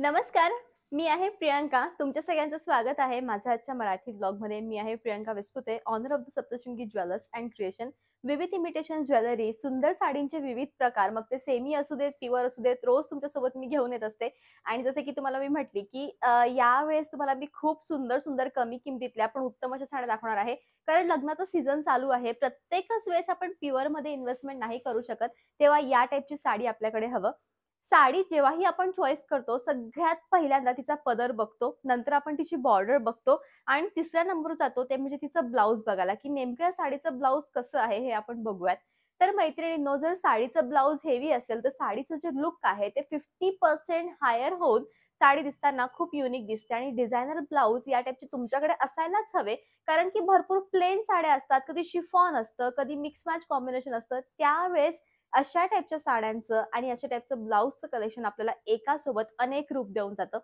नमस्कार मी आहे प्रियांका तुमच्या सगळ्यांचं स्वागत आहे माझ्या आजच्या मराठी ब्लॉग मध्ये मी आहे Priyanka Vispute owner of the Saptashrungi jewellers and creation विविध इमिटेशन ज्वेलरी सुंदर साडींचे विविध प्रकार मग ते सेमी असू देत प्युअर असू देत रोज तुमच्यासोबत मी घेऊन येत असते आणि जसे की तुम्हाला मी म्हटली की यावेळेस तुम्हाला मी खूप सुंदर सुंदर कमी किमतीतल्या पण उत्तम अशा साड्या दाखवणार आहे कारण लग्नाचा सीझन चालू आहे प्रत्येकच वेळेस आपण प्युअर मध्ये इन्व्हेस्टमेंट नाही करू शकत तेव्हा या टाईपची साडी आपल्याकडे हवं साडी जेव्हाही आपण चॉईस करतो सगळ्यात पहिल्यांदा तिचा पदर बघतो नंतर आपण तिची बॉर्डर बघतो आणि तिसऱ्या नंबर जातो ते म्हणजे तिचं ब्लाऊज बघायला की नेमकं साडीचं ब्लाऊज कसं आहे हे आपण बघूयात तर मैत्रिणींनो जर साडीचं ब्लाऊज हेवी असेल तर साडीचं जे लुक आहे ते फिफ्टी पर्सेंट हायर होऊन साडी दिसताना खूप युनिक दिसते आणि डिझायनर ब्लाऊज या टाईपचे तुमच्याकडे असायलाच हवे कारण की भरपूर प्लेन साड्या असतात कधी शिफॉन असतं कधी मिक्स मॅच कॉम्बिनेशन असतं त्यावेळेस अशा टाईपच्या साड्यांचं आणि अशा टाईपचं ब्लाऊजचं कलेक्शन आपल्याला एकासोबत अनेक रूप देऊन जातं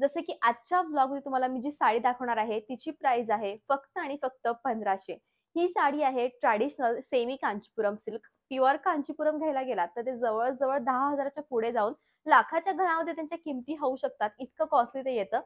जसं की आजच्या ब्लॉगमध्ये तुम्हाला मी जी साडी दाखवणार आहे तिची प्राइस आहे फक्त आणि फक्त पंधराशे ही साडी आहे traditional semi Kanchipuram silk pure Kanchipuram घ्यायला गेला तर ते जवळजवळ दहा हजाराच्या पुढे जाऊन लाखाच्या घरामध्ये त्यांच्या किमती होऊ शकतात इतकं कॉस्टली ते येतं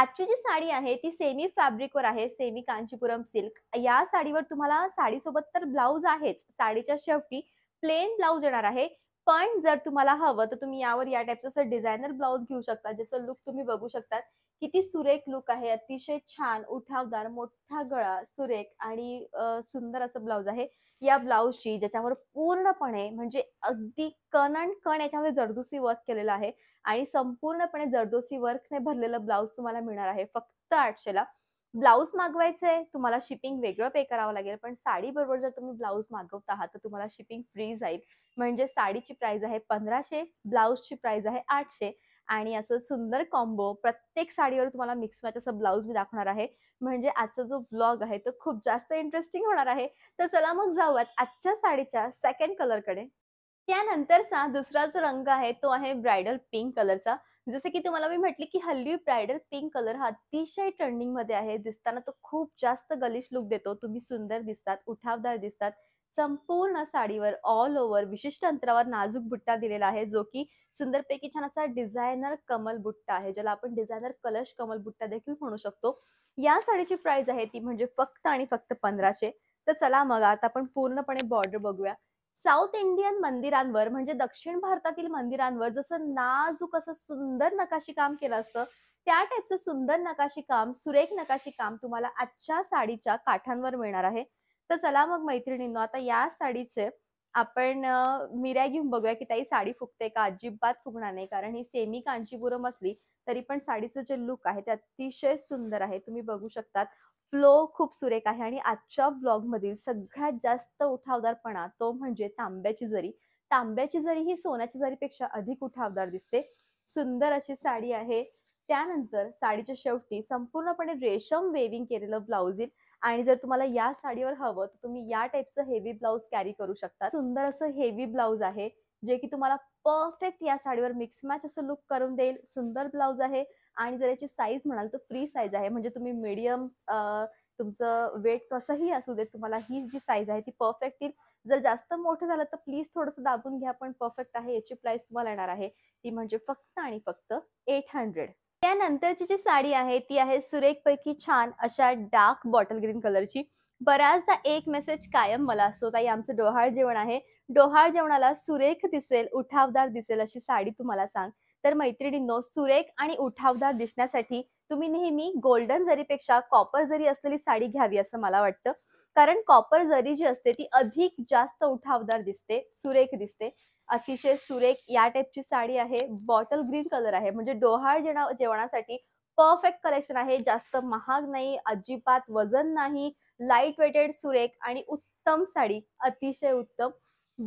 आजची जी साडी आहे ती सेमी फॅब्रिकवर आहे सेमी कांचीपुरम सिल्क या साडीवर तुम्हाला साडीसोबत तर ब्लाऊज आहेच साडीच्या शेवटी प्लेन ब्लाऊज येणार आहे पण जर तुम्हाला हवं तर तुम्ही यावर या टाइपचं असं डिझायनर ब्लाऊज घेऊ शकता ज्याचं लुक तुम्ही बघू शकता किती सुरेख लुक आहे अतिशय छान उठावदार मोठा गळा सुरेख आणि सुंदर असं ब्लाऊज आहे या ब्लाऊजची ज्याच्यावर पूर्णपणे म्हणजे अगदी कण कण याच्यामध्ये जरदोसी वर्क केलेलं आहे आणि संपूर्णपणे जरदोसी वर्कने भरलेलं ब्लाऊज तुम्हाला मिळणार आहे फक्त आठशेला ब्लाऊज मागवायचंय तुम्हाला शिपिंग वेगळं पे करावं लागेल पण साडीबरोबर जर तुम्ही ब्लाऊज मागवत आहात तर तुम्हाला शिपिंग फ्री जाईल म्हणजे साडीची प्राइस आहे पंधराशे ब्लाऊजची प्राइस आहे आठशे आणि असं सुंदर कॉम्बो प्रत्येक साडीवर तुम्हाला मिक्स मॅच असं ब्लाऊज मी दाखवणार आहे म्हणजे आजचा जो ब्लॉग आहे तो खूप जास्त इंटरेस्टिंग होणार आहे तर चला मग जाऊयात आजच्या साडीच्या सेकंड कलरकडे त्यानंतरचा दुसरा जो रंग आहे तो आहे ब्रायडल पिंक कलरचा जसे की तुम्हाला मी म्हटले की हल्ली ब्रायडल पिंक कलर हा अतिशय ट्रेंडिंग मध्ये आहे दिसताना तो खूप जास्त गलिश लुक देतो तुम्ही सुंदर दिसतात उठावदार दिसतात संपूर्ण साडीवर ऑल ओव्हर विशिष्ट अंतरावर नाजूक बुट्टा दिलेला आहे जो की सुंदरपैकी छान असा डिझायनर कमल बुट्टा आहे ज्याला आपण डिझायनर कलश कमल बुट्टा देखील म्हणू शकतो या साडीची प्राइस आहे ती म्हणजे फक्त आणि फक्त पंधराशे तर चला मग आता आपण पूर्णपणे बॉर्डर बघूया साऊथ इंडियन मंदिरांवर म्हणजे दक्षिण भारतातील मंदिरांवर जसं नाजूक असं सुंदर नकाशी काम केलं असतं त्या टाइपचं सुंदर नकाशी काम सुरेख नकाशी काम तुम्हाला आजच्या साडीच्या काठांवर मिळणार आहे तर चला मग मैत्रिणींनो आता या साडीचे आपण मिऱ्या घेऊन बघूया की ताई साडी फुगते का अजिबात फुगणार नाही कारण ही सेमी कांचीपुरम असली तरी पण साडीचं जे लुक आहे ते अतिशय सुंदर आहे तुम्ही बघू शकतात फ्लो खूप सुरेख आहे आणि आजच्या मधील सगळ्यात जास्त उठावदारपणा तो म्हणजे तांब्याची जरी तांब्याची जरी ही सोन्याच्या जरीपेक्षा अधिक उठावदार दिसते सुंदर अशी साडी आहे त्यानंतर साडीच्या शेवटी संपूर्णपणे रेशम वेविंग केलेलं ब्लाउज येईल आणि जर तुम्हाला या साडीवर हवं तर तुम्ही या टाईपचं हेवी ब्लाउज कॅरी करू शकता सुंदर असं हेवी ब्लाउज आहे जे की तुम्हाला परफेक्ट या साडीवर मिक्स मॅच असं लुक करून देईल सुंदर ब्लाऊज आहे आणि जर याची साईज म्हणाल तर फ्री साईज आहे म्हणजे तुम्ही मीडियम तुमचं वेट कसंही असू दे तुम्हाला ही जी साईज आहे ती परफेक्ट येईल जर जास्त मोठं झालं तर प्लीज थोडंसं दाबून घ्या पण परफेक्ट आहे याची प्राइस तुम्हाला येणार आहे ती म्हणजे फक्त आणि फक्त एट हंड्रेड त्यानंतरची जी साडी आहे ती आहे सुरेख पैकी छान अशा डार्क बॉटल ग्रीन कलरची बऱ्याचदा एक मेसेज कायम मला असतो ताई आमचं डोहाळ जेवण आहे डोहाळ जेवणाला सुरेख दिसेल उठावदार दिसेल अशी साडी तुम्हाला सांग तर मैत्रिणींनो सुरेख आणि उठावदार दिसण्यासाठी तुम्ही नेहमी गोल्डन जरीपेक्षा कॉपर जरी असलेली साडी घ्यावी असं मला वाटतं कारण कॉपर जरी जी असते ती अधिक जास्त उठावदार दिसते सुरेख दिसते अतिशय सुरेख या टाईपची साडी आहे बॉटल ग्रीन कलर आहे म्हणजे डोहाळ जेवणासाठी परफेक्ट कलेक्शन आहे जास्त महाग नाही अजिबात वजन नाही लाईट वेटेड सुरेख आणि उत्तम साडी अतिशय उत्तम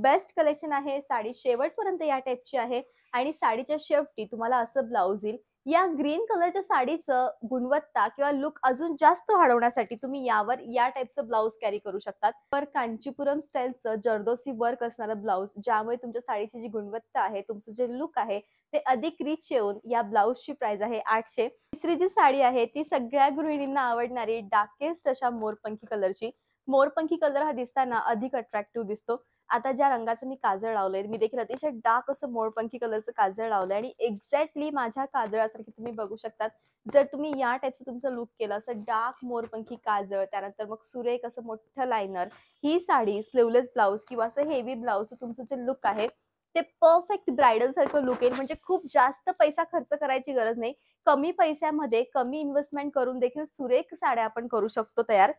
बेस्ट कलेक्शन आहे साडी शेवटपर्यंत या टाईपची आहे आणि साडीच्या शेवटी तुम्हाला असं ब्लाऊज येईल या ग्रीन कलरच्या साडीचं गुणवत्ता किंवा लुक अजून जास्त वाढवण्यासाठी तुम्ही यावर या टाईपचं ब्लाऊज कॅरी करू शकतात तर कांचीपुरम स्टाईलचं जर्दोसी वर्क असणारं ब्लाऊज ज्यामुळे तुमच्या साडीची जी गुणवत्ता आहे तुमचं जे लुक आहे ते अधिक रिच येऊन या ब्लाऊजची प्राइस आहे आठशे तिसरी जी साडी आहे ती सगळ्या गृहिणींना आवडणारी डार्केस्ट अशा मोरपंखी कलरची मोरपंखी कलर हा दिसताना अधिक अट्रॅक्टिव्ह दिसतो आता ज्या रंगाचं मी काजळ लावलंय मी देखील अतिशय डार्क असं मोरपंखी कलरचं काजळ लावलंय आणि एक्झॅक्टली माझ्या काजळासारखे तुम्ही बघू शकता जर तुम्ही या टाईपचं तुमचं लुक केलं असं डार्क मोरपंखी काजळ त्यानंतर मग सुरेख असं मोठं लायनर ही साडी स्लीवलेस ब्लाऊज किंवा असं हेवी ब्लाऊज तुमचं जे लुक आहे ते परफेक्ट ब्रायडल सारखं लुक येईल म्हणजे खूप जास्त पैसा खर्च करायची गरज नाही कमी पैशामध्ये कमी इन्व्हेस्टमेंट करून देखील सुरेख साड्या आपण करू शकतो तयार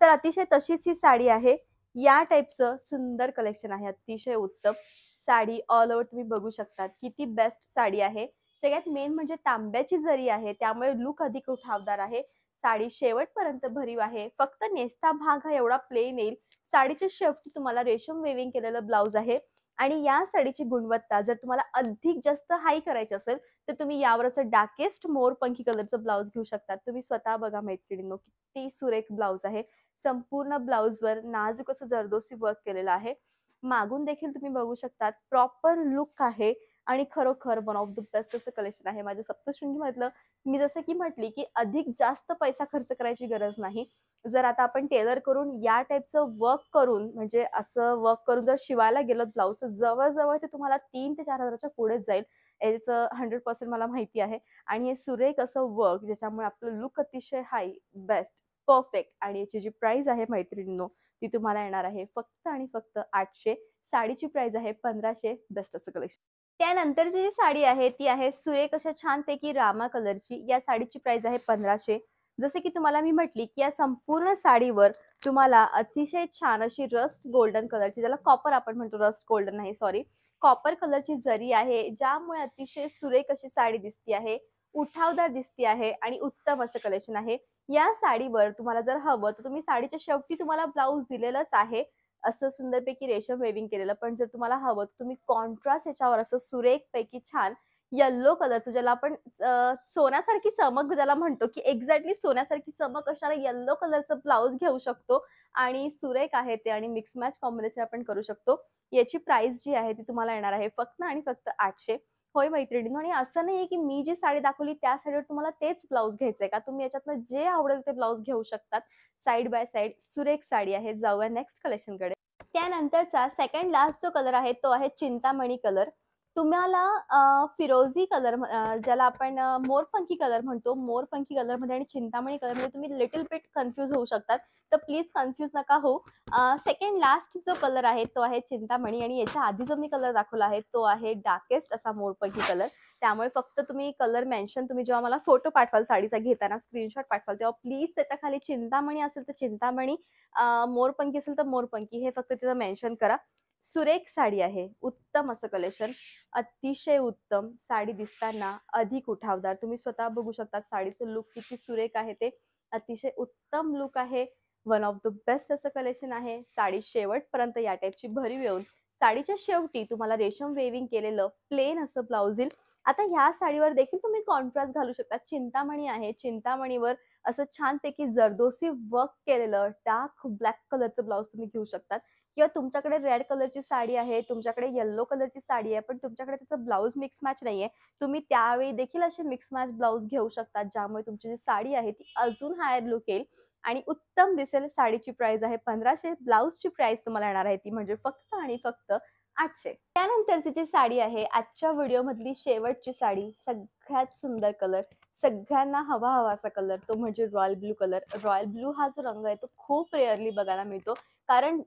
तर अतिशय तशीच ही साडी आहे या टाईपचं सुंदर कलेक्शन आहे अतिशय उत्तम साडी ऑल ओव्हर तुम्ही बघू शकता किती बेस्ट साडी आहे सगळ्यात मेन म्हणजे तांब्याची जरी आहे त्यामुळे लुक अधिक उठावदार आहे साडी शेवटपर्यंत भरीव आहे फक्त नेस्ता भाग हा एवढा प्लेन येईल साडीच्या शेवटी तुम्हाला रेशम वेविंग केलेलं ब्लाउज आहे आणि या साडीची गुणवत्ता जर तुम्हाला अधिक जास्त हाय करायची असेल तर तुम्ही यावर असं डार्केस्ट पंखी कलरचं ब्लाऊज घेऊ शकता तुम्ही स्वतः बघा मैत्रिणींनो किती सुरेख ब्लाऊज आहे संपूर्ण ब्लाऊजवर नाजूक असं जरदोसी वर्क केलेलं आहे मागून देखील तुम्ही बघू शकता प्रॉपर लुक आहे आणि खरोखर one of the best collection आहे माझ्या सप्तशृंगी म्हटलं मी जसं की म्हटली की अधिक जास्त पैसा खर्च करायची गरज नाही जर आता आपण टेलर करून या टाईपचं वर्क करून म्हणजे असं वर्क करून जर शिवायला गेलं ब्लाऊज तर जवळजवळ ते तुम्हाला तीन ते चार हजाराच्या पुढेच जाईल याचं हंड्रेड पर्सेंट मला माहिती आहे आणि हे सुरेख असं वर्क ज्याच्यामुळे आपलं लुक अतिशय हाय बेस्ट परफेक्ट आणि याची जी प्राइस आहे मैत्रिणींनो ती तुम्हाला येणार आहे फक्त आणि फक्त आठशे साडीची प्राइस आहे पंधराशे बेस्ट असं कलेक्शन त्यानंतरची जी साडी आहे ती आहे सुरेख अशा छान पैकी रामा कलरची या साडीची प्राइस आहे पंधराशे जसे की तुम्हाला मी म्हटली की या संपूर्ण साडीवर तुम्हाला अतिशय छान अशी रस्ट गोल्डन कलरची ज्याला कॉपर आपण म्हणतो रस्ट गोल्डन नाही सॉरी कॉपर कलरची जरी आहे ज्यामुळे अतिशय सुरेख अशी साडी दिसती आहे उठावदार दिसती आहे आणि उत्तम असं कलेक्शन आहे या साडीवर तुम्हाला जर हवं तर तुम्ही साडीच्या शेवटी तुम्हाला ब्लाऊज दिलेलंच आहे असं सुंदर पैकी रेशम वेविंग केलेलं पण जर तुम्हाला हवं तर तुम्ही कॉन्ट्रास्ट याच्यावर असं सुरेख पैकी छान येल्लो कलरचं ज्याला आपण सोन्यासारखी चमक ज्याला म्हणतो की एक्झॅक्टली सोन्यासारखी चमक असणारा येल्लो कलरचं ब्लाऊज घेऊ शकतो आणि सुरेख आहे ते आणि मिक्स मॅच कॉम्बिनेशन आपण करू शकतो याची प्राइस जी आहे ती तुम्हाला येणार आहे फक्त आणि फक्त आठशे होय मैत्रिणींनो आणि असं नाहीये की मी जी साडी दाखवली त्या साडीवर तुम्हाला तेच ब्लाऊज घ्यायचंय का तुम्ही याच्यातनं जे आवडेल ते ब्लाऊज घेऊ शकतात साईड बाय साईड सुरेख साडी आहे जाऊया नेक्स्ट कलेक्शनकडे त्यानंतरचा सेकंड लास्ट जो कलर आहे तो आहे चिंतामणी कलर तुम्हाला फिरोजी कलर ज्याला आपण मोरपंखी कलर म्हणतो मोरपंखी कलरमध्ये आणि चिंतामणी कलरमध्ये तुम्ही लिटिल बिट कन्फ्यूज होऊ शकतात तर प्लीज कन्फ्यूज नका हो सेकंड लास्ट जो कलर आहे तो आहे चिंतामणी आणि याच्या आधी जो मी कलर दाखवला आहे तो आहे डार्केस्ट असा मोरपंखी कलर त्यामुळे फक्त तुम्ही कलर मेन्शन तुम्ही जेव्हा मला फोटो पाठवाल साडीचा घेताना स्क्रीनशॉट पाठवाल तेव्हा प्लीज त्याच्या खाली चिंतामणी असेल तर चिंतामणी मोरपंखी असेल तर मोरपंकी हे फक्त तिथं मेन्शन करा सुरेख साडी आहे उत्तम असं कलेक्शन अतिशय उत्तम साडी दिसताना अधिक उठावदार तुम्ही स्वतः बघू शकता साडीचं लुक किती सुरेख आहे ते अतिशय उत्तम लुक आहे वन ऑफ द बेस्ट असं कलेक्शन आहे साडी शेवटपर्यंत या टाईपची भरीव येऊन साडीच्या शेवटी तुम्हाला रेशम वेविंग केलेलं प्लेन असं ब्लाउज येईल आता ह्या साडीवर देखील तुम्ही कॉन्ट्रास्ट घालू शकता चिंतामणी आहे चिंतामणीवर असं छानपैकी जरदोसी वर्क केलेलं डार्क ब्लॅक कलरचं ब्लाउज तुम्ही घेऊ शकतात किंवा तुमच्याकडे रेड कलरची साडी आहे तुमच्याकडे येल्लो कलरची साडी आहे पण तुमच्याकडे त्याचा ब्लाऊज मिक्स मॅच नाही आहे तुम्ही त्यावेळी देखील असे मिक्स मॅच ब्लाऊज घेऊ शकता ज्यामुळे तुमची जी साडी आहे ती अजून हायर लुक येईल आणि उत्तम दिसेल साडीची प्राइस आहे पंधराशे ब्लाऊजची प्राइस तुम्हाला येणार आहे ती म्हणजे फक्त आणि फक्त आठशे त्यानंतरची जी साडी आहे आजच्या व्हिडिओ मधली शेवटची साडी सगळ्यात सुंदर कलर सगळ्यांना हवा हवाचा कलर तो म्हणजे royal blue colour royal blue हा जो रंग आहे तो खूप रेअरली बघायला मिळतो कारण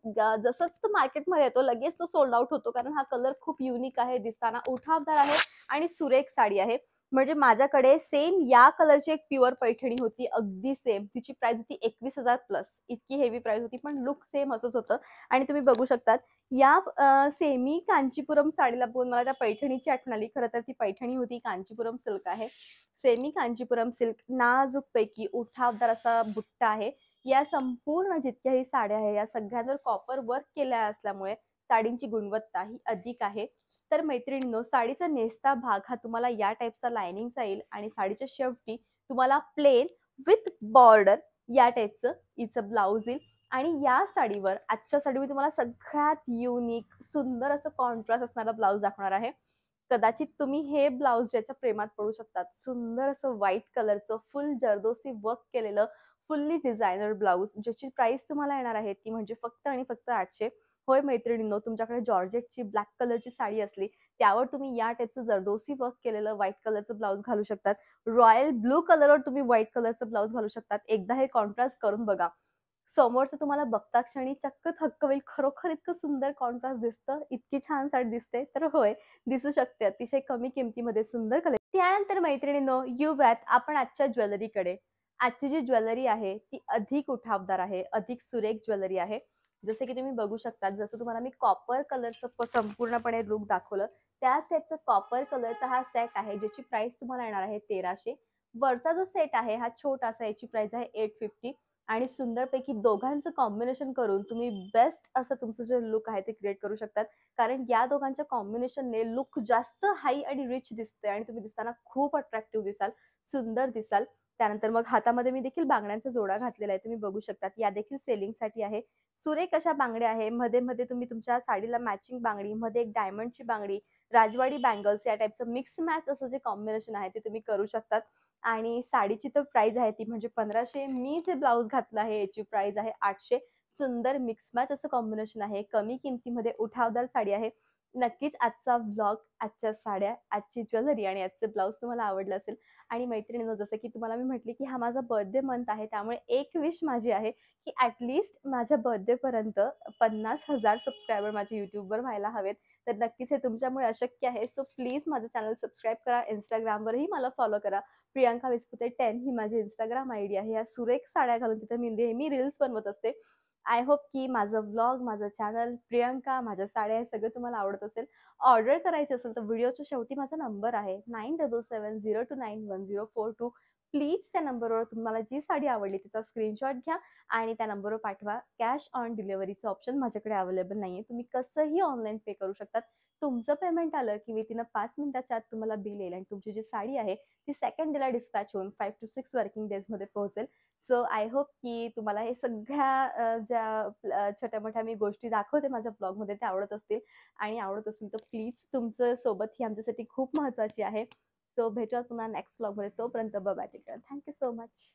जसंच तो मार्केटमध्ये येतो लगेच तो सोल्ड आउट होतो कारण हा कलर खूप युनिक आहे दिसताना उठावदार आहे आणि सुरेख साडी आहे म्हणजे माझ्याकडे सेम या कलरची एक प्युअर पैठणी होती अगदी सेम तिची प्राइस होती एकवीस हजार प्लस इतकी हेवी प्राइस होती पण लुक सेम असंच होतं आणि तुम्ही बघू शकतात या सेमी कांचीपुरम साडीला बोलून मला त्या पैठणीची आठवण आली खरं तर ती पैठणी होती कांचीपुरम सिल्क आहे सेमी कांचीपुरम सिल्क नाजूक पैकी उठावदार असा बुट्टा आहे या संपूर्ण जितक्याही साड्या आहे या सगळ्यांवर कॉपर वर्क केल्या असल्यामुळे साडींची गुणवत्ता ही अधिक आहे तर मैत्रिणींनो साडीचा नेस्ता भाग हा तुम्हाला या टाईपचा लायनिंगचा येईल आणि साडीच्या शेवटी तुम्हाला प्लेन विथ बॉर्डर या टाईपचं हिचं ब्लाऊज येईल आणि या साडीवर आजच्या साडी मी तुम्हाला सगळ्यात युनिक सुंदर असं कॉन्ट्रास्ट असणारा ब्लाऊज दाखवणार आहे कदाचित तुम्ही हे ब्लाऊज ज्याच्या प्रेमात पडू शकतात सुंदर असं व्हाईट कलरचं फुल जर्दोसी वर्क केलेलं फुल्ली डिझायनर ब्लाऊज ज्याची प्राइस तुम्हाला येणार आहे ती म्हणजे फक्त आणि फक्त आठशे होय मैत्रिणींनो तुमच्याकडे जॉर्जेटची ब्लॅक कलरची साडी असली त्यावर तुम्ही या टाईपचं जरदोसी वर्क केलेलं व्हाईट कलरचं ब्लाऊज घालू शकतात रॉयल ब्लू कलरवर तुम्ही व्हाईट कलरचं ब्लाऊज घालू शकतात एकदा हे कॉन्ट्रास्ट करून बघा समोरचं तुम्हाला बघता क्षणी चक्क थक्क होईल खरोखर इतकं सुंदर कॉन्ट्रास्ट दिसतं इतकी छान साडी दिसते तर होय दिसू शकते अतिशय कमी किमतीमध्ये सुंदर कलर त्यानंतर मैत्रिणींनो यू आपण आजच्या ज्वेलरीकडे आजची जी ज्वेलरी आहे ती अधिक उठावदार आहे अधिक सुरेख ज्वेलरी आहे जसे की तुम्ही बघू शकता जसं तुम्हाला मी कॉपर कलरचं संपूर्णपणे लुक दाखवलं त्या सेटचं कॉपर कलरचा हा सेट आहे ज्याची प्राइस तुम्हाला येणार आहे तेराशे वरचा जो सेट आहे हा छोटासा याची प्राइस आहे एट फिफ्टी आणि सुंदरपैकी दोघांचं कॉम्बिनेशन करून तुम्ही बेस्ट असं तुमचं जे लुक आहे ते क्रिएट करू शकतात कारण या दोघांच्या कॉम्बिनेशनने लुक जास्त हाई आणि रिच दिसते आणि तुम्ही दिसताना खूप अट्रॅक्टिव्ह दिसाल सुंदर दिसाल त्यानंतर मग हातामध्ये मी देखील बांगड्यांचा जोडा घातलेला आहे तुम्ही बघू शकता या देखील सेलिंगसाठी आहे सुरे कशा बांगड्या आहे मध्ये मध्ये तुम्ही तुमच्या साडीला मॅचिंग बांगडी मध्ये एक डायमंडची बांगडी राजवाडी बँगल्स या टाईपचं मिक्स मॅच असं जे कॉम्बिनेशन आहे ते तुम्ही करू शकतात आणि साडीची तर प्राइस आहे ती म्हणजे पंधराशे मी जे ब्लाऊज घातला आहे याची प्राइस आहे आठशे सुंदर मिक्स मॅच असं कॉम्बिनेशन आहे कमी किमतीमध्ये उठावदार साडी आहे नक्कीच आजचा ब्लॉग आजच्या साड्या आजची ज्वेलरी आणि आजचे ब्लाऊज तुम्हाला आवडलं असेल आणि मैत्रिणीनं जसं की तुम्हाला मी म्हटली की हा माझा बर्थडे मंथ आहे त्यामुळे एक विश माझी आहे की ॲटलिस्ट माझ्या बर्थडेपर्यंत पन्नास हजार सबस्क्रायबर माझे यूट्यूबवर व्हायला हवेत तर नक्कीच हे तुमच्यामुळे अशक्य आहे सो प्लीज माझं चॅनल सबस्क्राईब करा इंस्टाग्रामवरही मला फॉलो करा प्रियांका विस्पुते टेन ही माझी इंस्टाग्राम आयडी आहे या सुरेख साड्या घालून तिथे मी नेहमी रील्स बनवत असते आय होप की माझं ब्लॉग माझं चॅनल प्रियंका माझ्या साड्या हे सगळं तुम्हाला आवडत असेल ऑर्डर करायची असेल तर व्हिडिओच्या शेवटी माझा नंबर आहे nine double seven zero two nine one zero four two please त्या नंबरवर तुम्हाला जी साडी आवडली तिचा स्क्रीनशॉट घ्या आणि त्या नंबरवर पाठवा कॅश ऑन डिलिव्हरीचं ऑप्शन माझ्याकडे अवेलेबल नाही आहे तुम्ही कसंही ऑनलाईन पे करू शकतात तुमचं पेमेंट आलं की मी तिनं पाच मिनिटाच्या आत तुम्हाला बिल येईल आणि तुमची जी साडी आहे ती सेकंड डेला डिस्पॅच होऊन फाईव्ह टू सिक्स वर्किंग डेजमध्ये पोहोचेल सो आय होप की तुम्हाला हे सगळ्या ज्या छोट्या मोठ्या मी गोष्टी दाखवते माझ्या ब्लॉगमध्ये त्या आवडत असतील आणि आवडत असतील तर प्लीज तुमचं सोबत ही आमच्यासाठी खूप महत्वाची आहे सो भेटूया पुन्हा नेक्स्ट ब्लॉगमध्ये तोपर्यंत bye take thank you so much